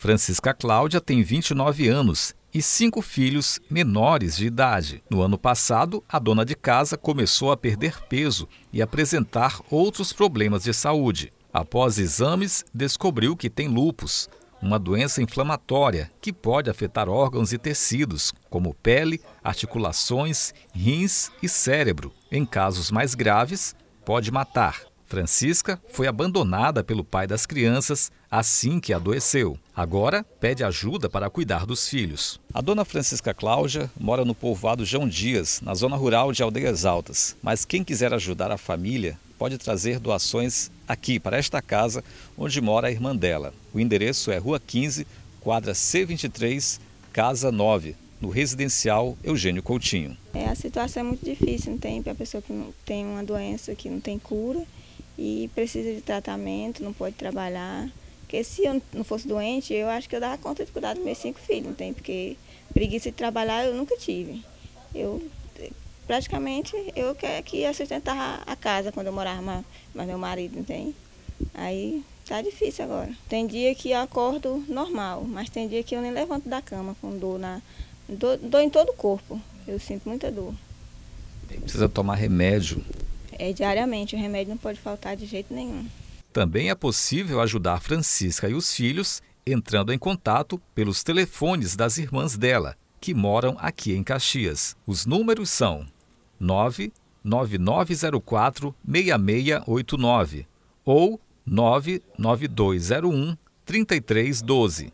Francisca Cláudia tem 29 anos e cinco filhos menores de idade. No ano passado, a dona de casa começou a perder peso e apresentar outros problemas de saúde. Após exames, descobriu que tem lupus, uma doença inflamatória que pode afetar órgãos e tecidos, como pele, articulações, rins e cérebro. Em casos mais graves, pode matar. Francisca foi abandonada pelo pai das crianças assim que adoeceu. Agora pede ajuda para cuidar dos filhos. A dona Francisca Cláudia mora no povoado João Dias, na zona rural de Aldeias Altas. Mas quem quiser ajudar a família pode trazer doações aqui para esta casa onde mora a irmã dela. O endereço é Rua 15, quadra C23, Casa 9, no residencial Eugênio Coutinho. É, a situação é muito difícil, não tem para a pessoa que não tem uma doença que não tem cura e precisa de tratamento, não pode trabalhar. Porque se eu não fosse doente, eu acho que eu dava conta de cuidar dos meus cinco filhos, não tem? Porque preguiça de trabalhar eu nunca tive. Eu praticamente eu que, ia sustentar a casa quando eu morava mas meu marido, não tem? Aí tá difícil agora. Tem dia que eu acordo normal, mas tem dia que eu nem levanto da cama com dor na. Dor, dor em todo o corpo. Eu sinto muita dor. Precisa tomar remédio é diariamente, o remédio não pode faltar de jeito nenhum. Também é possível ajudar Francisca e os filhos entrando em contato pelos telefones das irmãs dela, que moram aqui em Caxias. Os números são 99904 6689 ou 99201 3312.